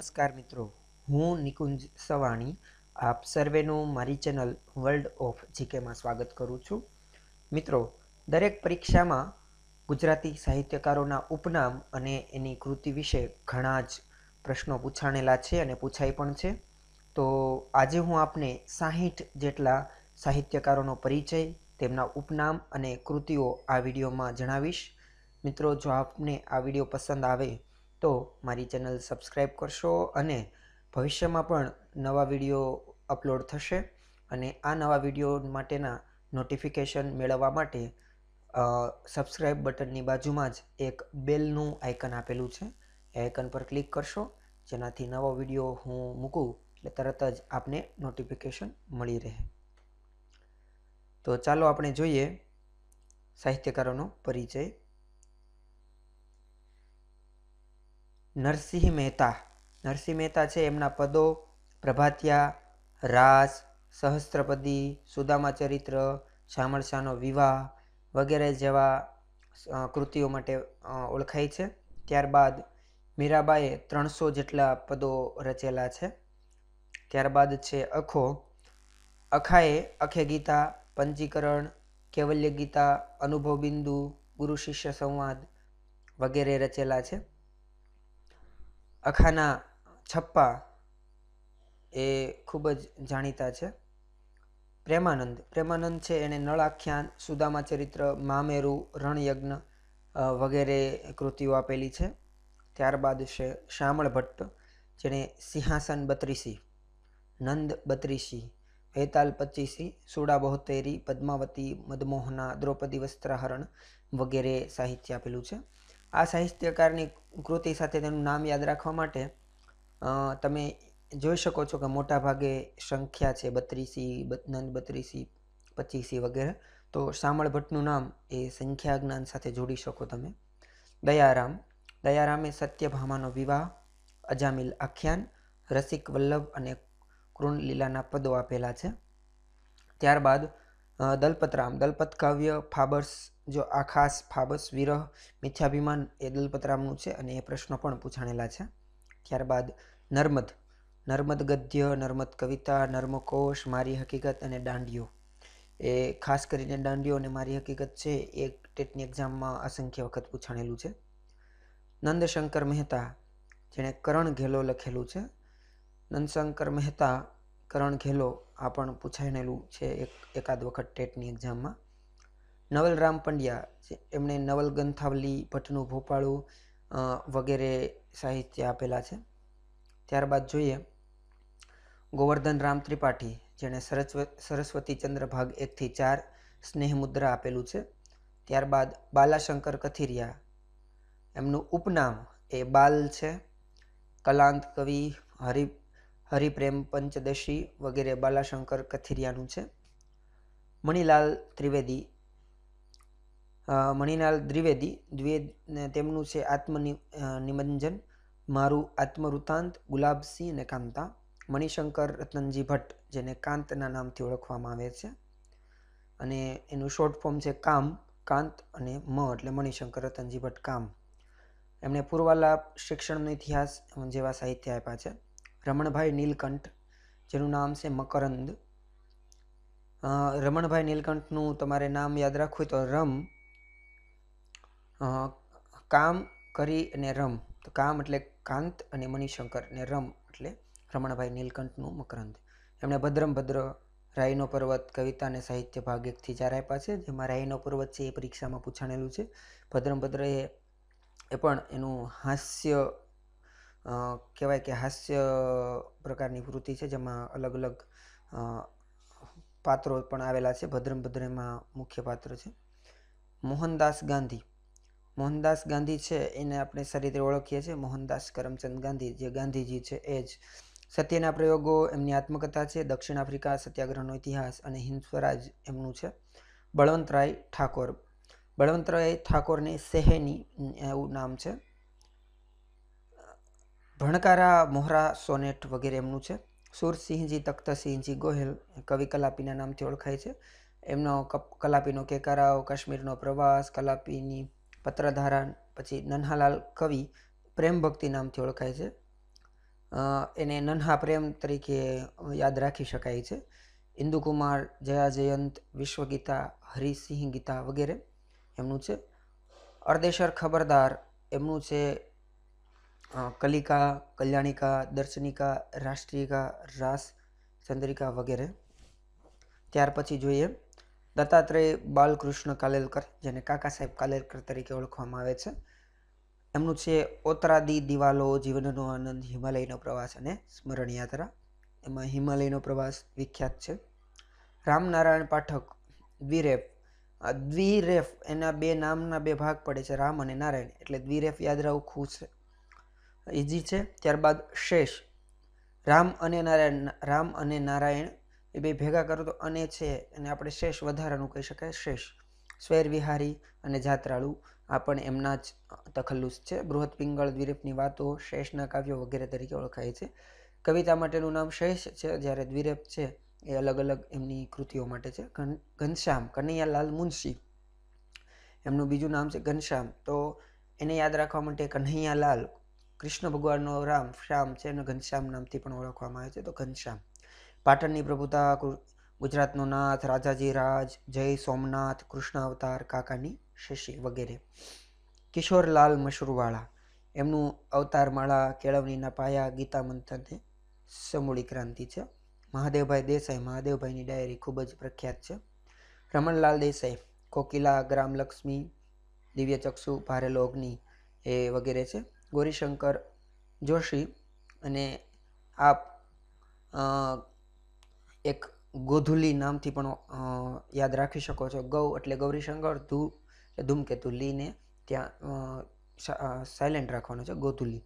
નમસ્કાર મિત્રો હું નિકુંજ સવાણી આપ સર્વેનું મારી ચેનલ વર્લ્ડ ઓફ જીકેમાં સ્વાગત કરું છું મિત્રો દરેક પરીક્ષામાં ગુજરાતી સાહિત્યકારોના ઉપનામ અને એની કૃતિ વિશે ઘણા જ પ્રશ્નો પૂછાણેલા છે અને પૂછાય પણ છે તો આજે હું આપને સાહીઠ જેટલા સાહિત્યકારોનો પરિચય તેમના ઉપનામ અને કૃતિઓ આ વિડીયોમાં જણાવીશ મિત્રો જો આપને આ વિડીયો પસંદ આવે તો મારી ચેનલ સબસ્ક્રાઈબ કરશો અને ભવિષ્યમાં પણ નવા વિડીયો અપલોડ થશે અને આ નવા વિડીયો માટેના નોટિફિકેશન મેળવવા માટે સબસ્ક્રાઈબ બટનની બાજુમાં જ એક બેલનું આઇકન આપેલું છે એ આઇકન પર ક્લિક કરશો જેનાથી નવો વિડીયો હું મૂકું એટલે તરત જ આપને નોટિફિકેશન મળી રહે તો ચાલો આપણે જોઈએ સાહિત્યકારોનો પરિચય નરસિંહ મહેતા નરસિંહ મહેતા છે એમના પદો પ્રભાતિયા રાસ સહસ્ત્રપદી સુદામા ચરિત્ર શામળશાનો વિવાહ વગેરે જેવા કૃતિઓ માટે ઓળખાય છે ત્યારબાદ મીરાબાએ ત્રણસો જેટલા પદો રચેલા છે ત્યારબાદ છે અખો અખાએ અખે ગીતા પંજીકરણ કેવલ્ય ગીતા અનુભવ બિંદુ ગુરુ શિષ્ય સંવાદ વગેરે રચેલા છે અખાના છપ્પા એ ખૂબ જ જાણીતા છે પ્રેમાનંદ પ્રેમાનંદ છે એણે નળ આખ્યાન સુદામા ચરિત્ર મામેરુ રણયજ્ઞ વગેરે કૃતિઓ આપેલી છે ત્યારબાદ છે શામળ ભટ્ટ જેણે સિંહાસન બત્રીસી નંદ બત્રીસી વેતાલ પચીસી સુડા બહોતેરી પદ્માવતી મદમોહના દ્રૌપદી વસ્ત્રાહરણ વગેરે સાહિત્ય આપેલું છે આ સાહિત્યકારની કૃતિ સાથે તેનું નામ યાદ રાખવા માટે તમે જોઈ શકો છો કે મોટા ભાગે સંખ્યા છે બત્રીસી નંદ બત્રીસી પચીસી વગેરે તો શામળ ભટ્ટનું નામ એ સંખ્યા જ્ઞાન સાથે જોડી શકો તમે દયારામ દયારામે સત્યભામાનો વિવાહ અજામિલ આખ્યાન રસિક વલ્લભ અને કૃણલીલાના પદો આપેલા છે ત્યારબાદ દલપતરામ દલપત કાવ્ય ફાબર્સ જો આ ખાસ ફાબસ વિરહ મિથ્યાભિમાન એ દલપતરામનું છે અને એ પ્રશ્નો પણ પૂછાણેલા છે ત્યારબાદ નર્મદ નર્મદ ગદ્ય નર્મદ કવિતા નર્મકોશ મારી હકીકત અને દાંડિયો એ ખાસ કરીને દાંડિયો અને મારી હકીકત છે એ ટેટની એક્ઝામમાં અસંખ્ય વખત પૂછાણેલું છે નંદશંકર મહેતા જેણે કરણ ઘેલો લખેલું છે નંદશંકર મહેતા કરણ ઘેલો આ પણ પૂછાણેલું છે એક એકાદ વખત ટેટની એક્ઝામમાં નવલરામ પંડ્યા એમણે નવલગંથાવલી ભટ્ટનું ભોપાળું વગેરે સાહિત્ય આપેલા છે ત્યારબાદ જોઈએ ગોવર્ધન રામ ત્રિપાઠી જેણે સરસ્વતી ચંદ્ર ભાગ એકથી ચાર સ્નેહમુદ્રા આપેલું છે ત્યારબાદ બાલાશંકર કથિરિયા એમનું ઉપનામ એ બાલ છે કલાંત કવિ હરિ હરિપ્રેમ પંચદશી વગેરે બાલાશંકર કથિરિયાનું છે મણિલાલ ત્રિવેદી મણિલાલ દ્વિવેદી તેમનું છે આત્મ નિમંજન મારું આત્મવૃતાંત ગુલાબસિંહ અને કાંતા મણિશંકર રતનજી ભટ્ટ જેને કાંતના નામથી ઓળખવામાં આવે છે અને એનું શોર્ટ ફોર્મ છે કામ કાંત અને મ એટલે મણિશંકર રતનજી ભટ્ટ કામ એમણે પૂર્વાલા શિક્ષણનો ઇતિહાસ જેવા સાહિત્ય આપ્યા છે રમણભાઈ નીલકંઠ જેનું નામ છે મકરંદ રમણભાઈ નીલકંઠનું તમારે નામ યાદ રાખવું હોય તો રમ કામ કરી અને રમ તો કામ એટલે કાંત અને મણિશંકર અને રમ એટલે રમણભાઈ નીલકંઠનું મકરંદ એમણે ભદ્રમ ભદ્ર રાઈનો પર્વત કવિતા અને સાહિત્ય ભાગ એકથી ચાર આપ્યા છે જેમાં રાઈનો પર્વત છે એ પરીક્ષામાં પૂછાણેલું છે ભદ્રમભદ્ર એ એ પણ એનું હાસ્ય કહેવાય કે હાસ્ય પ્રકારની વૃત્તિ છે જેમાં અલગ અલગ પાત્રો પણ આવેલા છે ભદ્રમ ભદ્રમાં મુખ્ય પાત્ર છે મોહનદાસ ગાંધી મોહનદાસ ગાંધી છે એને આપણે સારી રીતે ઓળખીએ છીએ મોહનદાસ કરમચંદ ગાંધી જે ગાંધીજી છે એ જ સત્યના પ્રયોગો એમની આત્મકથા છે દક્ષિણ આફ્રિકા સત્યાગ્રહનો ઇતિહાસ અને હિન્દ સ્વરાજ એમનું છે બળવંતરાય ઠાકોર બળવંતરાય ઠાકોરની સેહેની એવું નામ છે ભણકારા મોહરા સોનેટ વગેરે એમનું છે સુરસિંહજી તખ્તસિંહજી ગોહેલ કવિ કલાપીના નામથી ઓળખાય છે એમનો કપ કલાપીનો કેકારાઓ કાશ્મીરનો પ્રવાસ કલાપીની પત્રધારા પછી નન્હાલાલ કવિ પ્રેમ ભક્તિ નામથી ઓળખાય છે એને નન્હા પ્રેમ તરીકે યાદ રાખી શકાય છે ઇન્દુકુમાર જયા જયંત વિશ્વગીતા હરિસિંહ ગીતા વગેરે એમનું છે અર્દેશર ખબરદાર એમનું છે કલિકા કલ્યાણિકા દર્શનિકા રાષ્ટ્રિયકા રાસ ચંદ્રિકા વગેરે ત્યાર પછી જોઈએ દત્તાત્રેય બાલકૃષ્ણ કાલેલકર જેને કાકા સાહેબ કાલેલકર તરીકે ઓળખવામાં આવે છે એમનું છે ઓતરાદી દિવાલો જીવનનો આનંદ હિમાલયનો પ્રવાસ અને સ્મરણ યાત્રા એમાં હિમાલયનો પ્રવાસ વિખ્યાત છે રામનારાયણ પાઠક દ્વિરેફ દ્વિરેફ એના બે નામના બે ભાગ પડે છે રામ અને નારાયણ એટલે દ્વિરેફ યાદ રાખવું છે ઇઝી છે ત્યારબાદ શેષ રામ અને નારાયણ રામ અને નારાયણ એ બે ભેગા કરો તો અને છે અને આપણે શેષ વધારાનું કહી શકાય શેષ સ્વેર વિહારી અને જાત્રાળુ આ પણ એમના જ તખલ્લુસ છે બૃહદ પિંગળ દ્વિરેપની વાતો શેષના કાવ્યો વગેરે તરીકે ઓળખાય છે કવિતા માટેનું નામ શેષ છે જ્યારે દ્વિરેપ છે એ અલગ અલગ એમની કૃતિઓ માટે છે ઘનશ્યામ કનૈયાલાલ મુનશી એમનું બીજું નામ છે ઘનશ્યામ તો એને યાદ રાખવા માટે કન્હૈયાલાલ કૃષ્ણ ભગવાનનો રામ શ્યામ છે અને ઘનશ્યામ નામથી પણ ઓળખવામાં આવે છે તો ઘનશ્યામ પાટણની પ્રભુતા ગુજરાતનો નાથ રાજાજી રાજ જય સોમનાથ કૃષ્ણ અવતાર કાકાની શશી વગેરે કિશોરલાલ મશરૂવાળા એમનું અવતારમાળા કેળવણીના પાયા ગીતા મંથનથી સમૂળી ક્રાંતિ છે મહાદેવભાઈ દેસાઈ મહાદેવભાઈની ડાયરી ખૂબ જ પ્રખ્યાત છે રમણલાલ દેસાઈ કોકિલા ગ્રામલક્ષ્મી દિવ્ય ચક્ષુ ભારે લોગ્નિ એ વગેરે છે ગૌરીશંકર જોશી અને આપ એક ગોધુલી નામથી પણ યાદ રાખી શકો છો ગૌ એટલે ગૌરીશંકર ધૂ ધૂમકેતુ લીને ત્યાં સાયલેન્ટ રાખવાનું છે ગોધુલી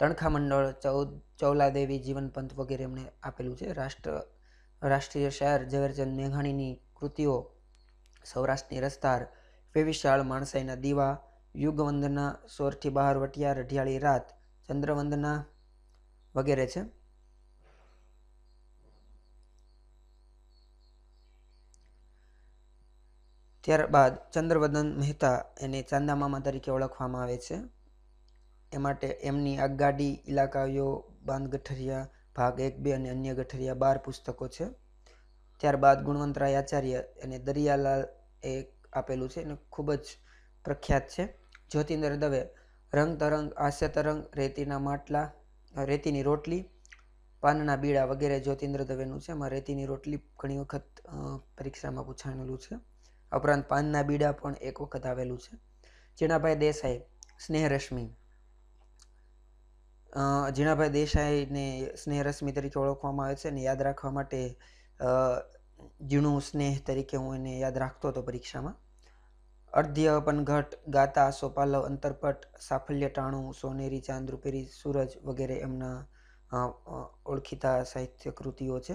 તણખા મંડળ ચૌદ ચૌલાદેવી જીવનપંથ વગેરે એમણે આપેલું છે રાષ્ટ્ર રાષ્ટ્રીય શહેર ઝવેરચંદ મેઘાણીની કૃતિઓ સૌરાષ્ટ્રની રસ્તાર વેવિશાળ માણસાઈના દીવા યુગવંદના સોરથી બહાર વટિયા રઢિયાળી રાત ચંદ્રવંદના વગેરે છે ત્યારબાદ ચંદ્રવદન મહેતા એને ચાંદામામા તરીકે ઓળખવામાં આવે છે એ માટે એમની આગગાડી ઇલાકાઓ બાંધ ગઠરિયા ભાગ એક બે અને અન્ય ગઠરિયા બાર પુસ્તકો છે ત્યારબાદ ગુણવંતરાય આચાર્ય અને દરિયાલાલ એ આપેલું છે અને ખૂબ જ પ્રખ્યાત છે જ્યોતિન્દ્ર દવે રંગ તરંગ હાસ્ય તરંગ રેતીના માટલા રેતીની રોટલી પાનના બીડા વગેરે જ્યોતિન્દ્ર દવેનું છે એમાં રેતીની રોટલી ઘણી વખત પરીક્ષામાં પૂછાયેલું છે આ ઉપરાંત પાનના બીડા પણ એક વખત આવેલું છે જીણાભાઈ દેસાઈ સ્નેહરશ્મિ જીણાભાઈ દેસાઈને સ્નેહરશ્મિ તરીકે ઓળખવામાં આવે છે અને યાદ રાખવા માટે જીણું સ્નેહ તરીકે હું એને યાદ રાખતો હતો પરીક્ષામાં અર્ધ્ય પનઘટ ગાતા સોપાલવ અંતરપટ સાફલ્ય ટાણું સોનેરી ચાંદ રૂપેરી સૂરજ વગેરે એમના ઓળખીતા સાહિત્ય કૃતિઓ છે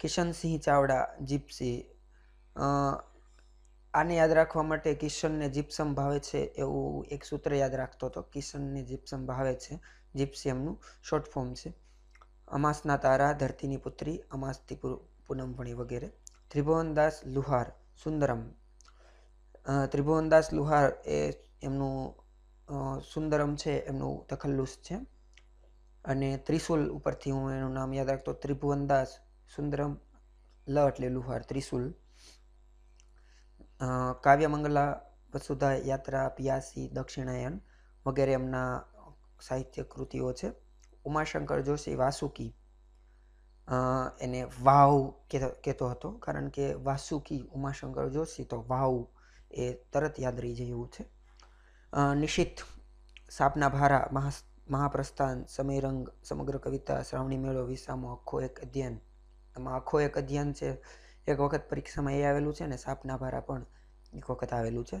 કિશનસિંહ ચાવડા જીપસી આને યાદ રાખવા માટે કિશનને જીપ્સમ ભાવે છે એવું એક સૂત્ર યાદ રાખતો હતો કિશનને જીપ્સમ ભાવે છે જીપ્સિયમનું શોર્ટ ફોર્મ છે અમાસના તારા ધરતીની પુત્રી અમાસથી પૂનમવણી વગેરે ત્રિભુવનદાસ લુહાર સુંદરમ ત્રિભુવનદાસ લુહાર એ એમનું સુંદરમ છે એમનું તખલ્લુસ છે અને ત્રિશુલ ઉપરથી હું એનું નામ યાદ રાખતો ત્રિભુવનદાસ સુંદરમ લ એટલે લુહાર ત્રિશુલ કાવ્યમંગલા વસુધા યાત્રા પિયાસી દક્ષિણાયન વગેરે એમના સાહિત્ય કૃતિઓ છે ઉમાશંકર જોશી વાસુકી એને વાવ કહેતો હતો કારણ કે વાસુકી ઉમાશંકર જોશી તો વાવ એ તરત યાદ રહી જાય એવું છે નિશિત સાપના ભારા મહા મહાપ્રસ્થાન સમયરંગ સમગ્ર કવિતા શ્રાવણી મેળો વિસામો આખો એક અધ્યયન એમાં આખો એક અધ્યયન છે એક વખત પરીક્ષામાં એ આવેલું છે અને સાપના ભારા પણ એક વખત આવેલું છે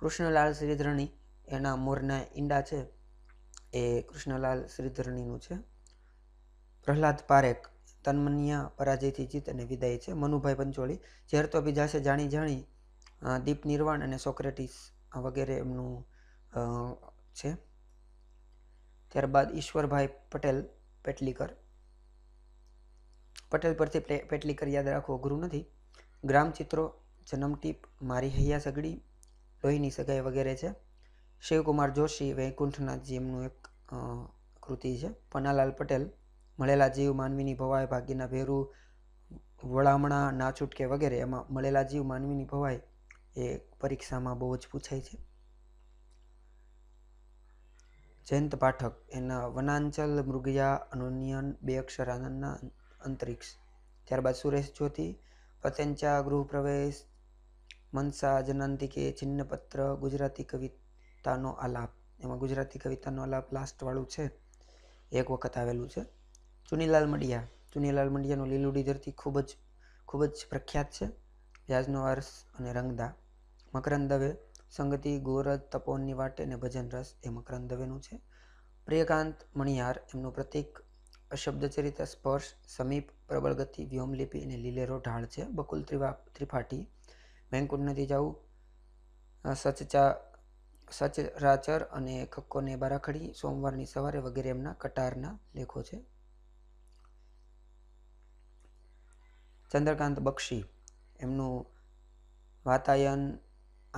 કૃષ્ણલાલ શ્રીધરણી એના મોરના ઈંડા છે એ કૃષ્ણલાલ શ્રીધરણીનું છે પ્રહલાદ પારેખ તન્મનિયા પરાજયથી જીત અને વિદાય છે મનુભાઈ પંચોળી ઝેર તો બી જાશે જાણી જાણી દીપ નિર્વાણ અને સોક્રેટિસ વગેરે એમનું છે ત્યારબાદ ઈશ્વરભાઈ પટેલ પેટલીકર પટેલ પરથી પેટલીકર યાદ રાખવો અઘરું નથી ગ્રામચિત્રો જન્મટીપ મારી હૈયા સગડી લોહીની સગાઈ વગેરે છે શિવકુમાર જોશી વૈકુંઠનાથજી એમનું એક કૃતિ છે પન્નાલાલ પટેલ મળેલા જીવ માનવીની ભવાય ભાગ્યના ભેરું વળામણા ના છૂટકે વગેરે એમાં મળેલા જીવ માનવીની ભવાય એ પરીક્ષામાં બહુ જ પૂછાય છે જયંત પાઠક એના વનાંચલ મૃગયા અનુન્યન બે અક્ષર આનંદના અંતરિક્ષ ત્યારબાદ સુરેશ જ્યોતિ પતંચા ગૃહપ્રવેશ મનસા જનાંતિકે છિન્નપત્ર ગુજરાતી કવિતાનો આલાપ એમાં ગુજરાતી કવિતાનો આલાપ લાસ્ટવાળું છે એક વખત આવેલું છે ચુનીલાલ મંડિયા ચુનીલાલ મંડિયાનું લીલુડી ધરતી ખૂબ જ ખૂબ જ પ્રખ્યાત છે વ્યાજનો અર્શ અને રંગદા મકરંદ દવે સંગતિ ગોરજ તપોનની વાટે અને ભજન રસ એ મકરંદ દવેનું છે પ્રિયકાંત મણિયાર એમનું પ્રતિક શબ્દચરિતા સ્પર્શ સમીપ પ્રબળ ગતિ વ્યોમલિપિ અને લીલેરો ઢાળ છે બકુલ ત્રિવા ત્રિપાઠી મેંકુંડ નદી જાવું સચચા સચરાચર અને ખક્કોને બારાખડી સોમવારની સવારે વગેરે એમના કટારના લેખો છે ચંદ્રકાંત બક્ષી એમનું વાતાયન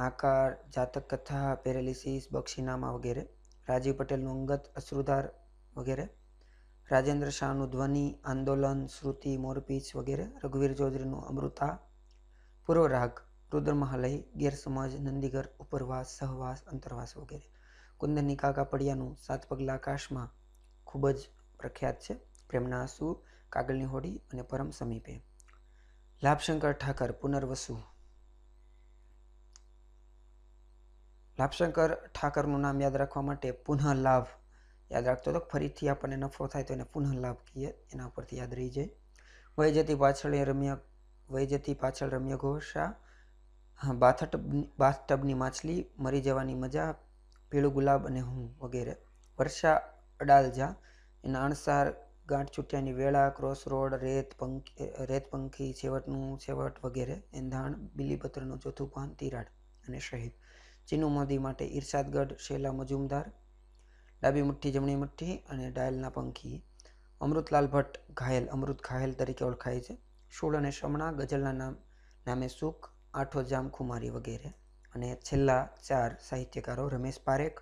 આકાર જાતક કથા પેરેલિસિસ બક્ષીનામા વગેરે રાજીવ પટેલનું અંગત અશ્રુધાર વગેરે રાજેન્દ્ર શાહનું ધ્વનિ આંદોલન શ્રુતિ મોરપીચ વગેરે રઘુવીર ચૌધરીનું અમૃતા પૂર્વ રાગ રુદ્ર મહાલય ગેરસમજ નંદીગર ઉપરવાસ સહવાસ અંતરવાસ વગેરે કુંદનની કાકા પડિયાનું સાત પગલા આકાશમાં ખૂબ જ પ્રખ્યાત છે પ્રેમના આંસુ કાગળની હોડી અને પરમ સમીપે લાભશંકર ઠાકર પુનર્વસુ લાભશંકર ઠાકરનું નામ યાદ રાખવા માટે પુનઃ લાભ યાદ રાખતો તો ફરીથી આપણને નફો થાય તો એને પુનઃ લાભ કહીએ એના ઉપરથી યાદ રહી જાય વય જતી પાછળ એ રમ્યા વય જતી પાછળ રમ્ય ઘોષા બાથટબ બાથટબની માછલી મરી જવાની મજા પીળું ગુલાબ અને હું વગેરે વર્ષા અડાલજા એના અણસાર ગાંઠ છૂટ્યાની વેળા ક્રોસ રોડ રેત પંખી રેત પંખી છેવટનું છેવટ વગેરે એંધાણ બિલીપત્રનું ચોથું પાન તિરાડ અને શહીદ ચીનુ મોદી માટે ઈર્ષાદગઢ શેલા મજુમદાર ડાબી મુઠ્ઠી જમણી મુઠ્ઠી અને ડાયલના પંખી અમૃતલાલ ભટ્ટ ઘાયલ અમૃત ઘાયલ તરીકે ઓળખાય છે શૂળ અને શમણા ગઝલના નામ નામે સુખ આઠો જામ ખુમારી વગેરે અને છેલ્લા ચાર સાહિત્યકારો રમેશ પારેખ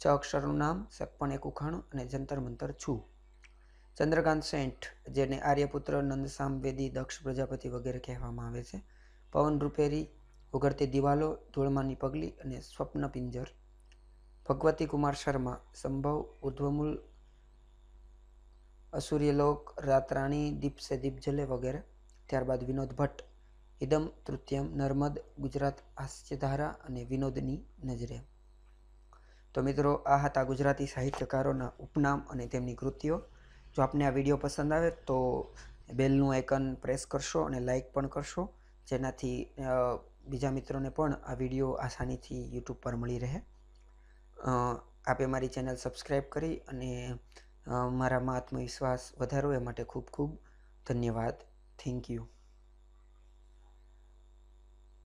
છ અક્ષરનું નામ સકપણ એક ઉખાણું અને જંતર મંતર છું ચંદ્રકાંત સેઠ જેને આર્યપુત્ર નંદસામ વેદી દક્ષ પ્રજાપતિ વગેરે કહેવામાં આવે છે પવન રૂપેરી ઉઘડતી દિવાલો ધૂળમાની પગલી અને સ્વપ્ન પિંજર ભગવતી કુમાર શર્મા સંભવ ઉધ્વમૂલ અસૂર્યલોક રાતરાણી દીપસે સે દીપ જલે વગેરે ત્યારબાદ વિનોદ ભટ્ટ ઇદમ તૃતીયમ નર્મદ ગુજરાત હાસ્યધારા અને વિનોદની નજરે તો મિત્રો આ હતા ગુજરાતી સાહિત્યકારોના ઉપનામ અને તેમની કૃતિઓ જો આપને આ વિડીયો પસંદ આવે તો બેલનું આઇકન પ્રેસ કરશો અને લાઇક પણ કરશો જેનાથી બીજા મિત્રોને પણ આ વિડીયો આસાનીથી યુટ્યુબ પર મળી રહે આપે મારી ચેનલ સબસ્ક્રાઈબ કરી અને મારામાં આત્મવિશ્વાસ વધારો એ માટે ખૂબ ખૂબ ધન્યવાદ થેન્ક યુ